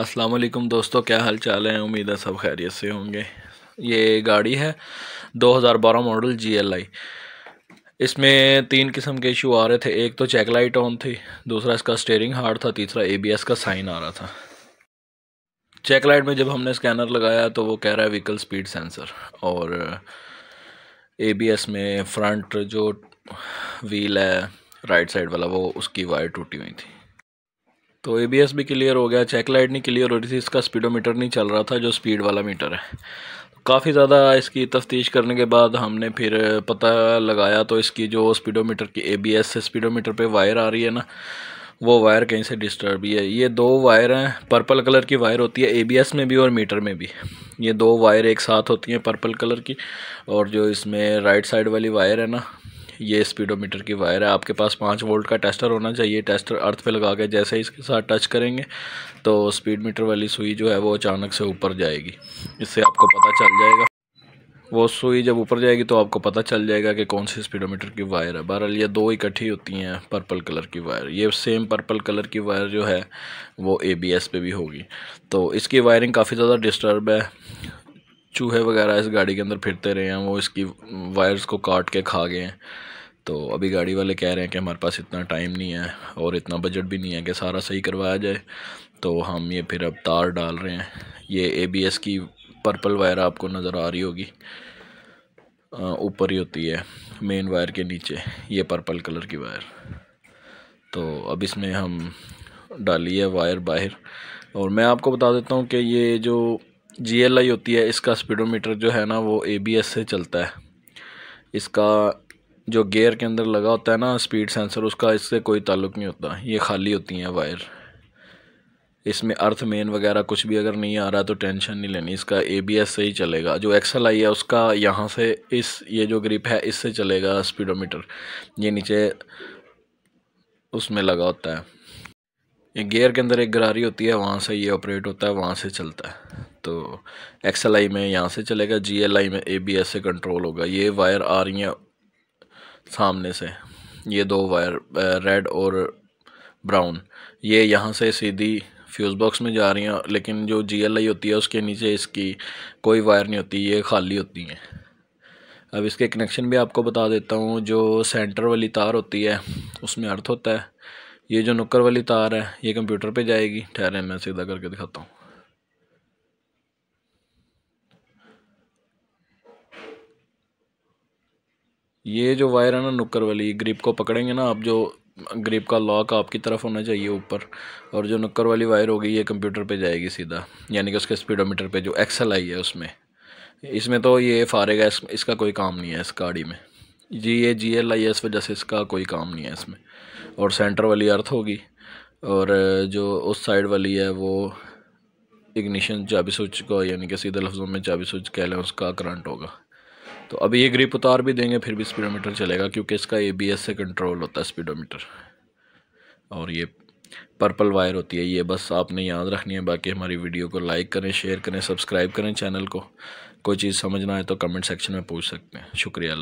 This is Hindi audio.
अस्सलाम वालेकुम दोस्तों क्या हाल चाल है उम्मीद है सब खैरियत से होंगे ये गाड़ी है 2012 मॉडल जीएलआई इसमें तीन किस्म के इशू आ रहे थे एक तो चेक लाइट ऑन थी दूसरा इसका स्टेयरिंग हार्ड था तीसरा एबीएस का साइन आ रहा था चेक लाइट में जब हमने स्कैनर लगाया तो वो कह रहा है व्हीकल स्पीड सेंसर और एस में फ्रंट जो व्हील है राइट साइड वाला वो उसकी वायर टूटी हुई थी तो ए भी क्लियर हो गया चेक लाइट नहीं क्लियर हो रही थी इसका स्पीडोमीटर नहीं चल रहा था जो स्पीड वाला मीटर है काफ़ी ज़्यादा इसकी तफ्तीश करने के बाद हमने फिर पता लगाया तो इसकी जो स्पीडोमीटर की ए से स्पीडोमीटर पे वायर आ रही है ना वो वायर कहीं से डिस्टर्ब ही है ये दो वायर हैं पर्पल कलर की वायर होती है एबीएस में भी और मीटर में भी ये दो वायर एक साथ होती हैं पर्पल कलर की और जो इसमें राइट साइड वाली वायर है ना ये स्पीडोमीटर की वायर है आपके पास पाँच वोल्ट का टेस्टर होना चाहिए टेस्टर अर्थ पे लगा के जैसे इसके साथ टच करेंगे तो स्पीड मीटर वाली सुई जो है वो अचानक से ऊपर जाएगी इससे आपको पता चल जाएगा वो सुई जब ऊपर जाएगी तो आपको पता चल जाएगा कि कौन सी स्पीडोमीटर की वायर है बहरहाल ये दो इकट्ठी होती हैं पर्पल कलर की वायर ये सेम पर्पल कलर की वायर जो है वो एबीएस पे भी होगी तो इसकी वायरिंग काफ़ी ज़्यादा डिस्टर्ब है चूहे वगैरह इस गाड़ी के अंदर फिरते रहे हैं वो इसकी वायर्स को काट के खा गए हैं तो अभी गाड़ी वाले कह रहे हैं कि हमारे पास इतना टाइम नहीं है और इतना बजट भी नहीं है कि सारा सही करवाया जाए तो हम ये फिर अब तार डाल रहे हैं ये एबीएस की पर्पल वायर आपको नज़र आ रही होगी ऊपर ही होती है मेन वायर के नीचे ये पर्पल कलर की वायर तो अब इसमें हम डाली है वायर बाहर और मैं आपको बता देता हूँ कि ये जो जी होती है इसका स्पीडोमीटर जो है ना वो ए से चलता है इसका जो गेयर के अंदर लगा होता है ना स्पीड सेंसर उसका इससे कोई ताल्लुक नहीं होता ये खाली होती हैं वायर इसमें अर्थ मेन वगैरह कुछ भी अगर नहीं आ रहा तो टेंशन नहीं लेनी इसका ए से ही चलेगा जो एक्सल आई है उसका यहाँ से इस ये जो ग्रिप है इससे चलेगा स्पीडोमीटर ये नीचे उसमें लगा होता है ये गियर के अंदर एक गरारी होती है वहाँ से ये ऑपरेट होता है वहाँ से चलता है तो आई में यहाँ से चलेगा आई में एस से कंट्रोल होगा ये वायर आ रही हैं सामने से ये दो वायर रेड और ब्राउन ये यहाँ से सीधी फ्यूज़ बॉक्स में जा रही हैं लेकिन जो आई होती है उसके नीचे इसकी कोई वायर नहीं होती ये खाली होती हैं अब इसके कनेक्शन भी आपको बता देता हूँ जो सेंटर वाली तार होती है उसमें अर्थ होता है ये जो नुक्कर वाली तार है ये कंप्यूटर पे जाएगी ठहरे मैं सीधा करके दिखाता हूँ ये जो वायर है ना नुक्कर वाली ग्रिप को पकड़ेंगे ना आप जो ग्रिप का लॉक आपकी तरफ होना चाहिए ऊपर और जो नुक्कर वाली वायर होगी ये कंप्यूटर पे जाएगी सीधा यानी कि उसके स्पीडोमीटर पे जो एक्सल आई है उसमें इसमें तो ये फारेगा इस, इसका कोई काम नहीं है इस गाड़ी में जी ये जी एल आई एस वजह से इसका कोई काम नहीं है इसमें और सेंटर वाली अर्थ होगी और जो उस साइड वाली है वो इग्निशन चाबी स्विच का यानी कि सीधे लफ्ज़ों में चाबी स्विच कह लें उसका करंट होगा तो अब ये ग्रिप उतार भी देंगे फिर भी स्पीडोमीटर चलेगा क्योंकि इसका एबीएस से कंट्रोल होता है स्पीडोमीटर और ये पर्पल वायर होती है ये बस आपने याद रखनी है बाकी हमारी वीडियो को लाइक करें शेयर करें सब्सक्राइब करें चैनल को कोई चीज़ समझना है तो कमेंट सेक्शन में पूछ सकते हैं शुक्रिया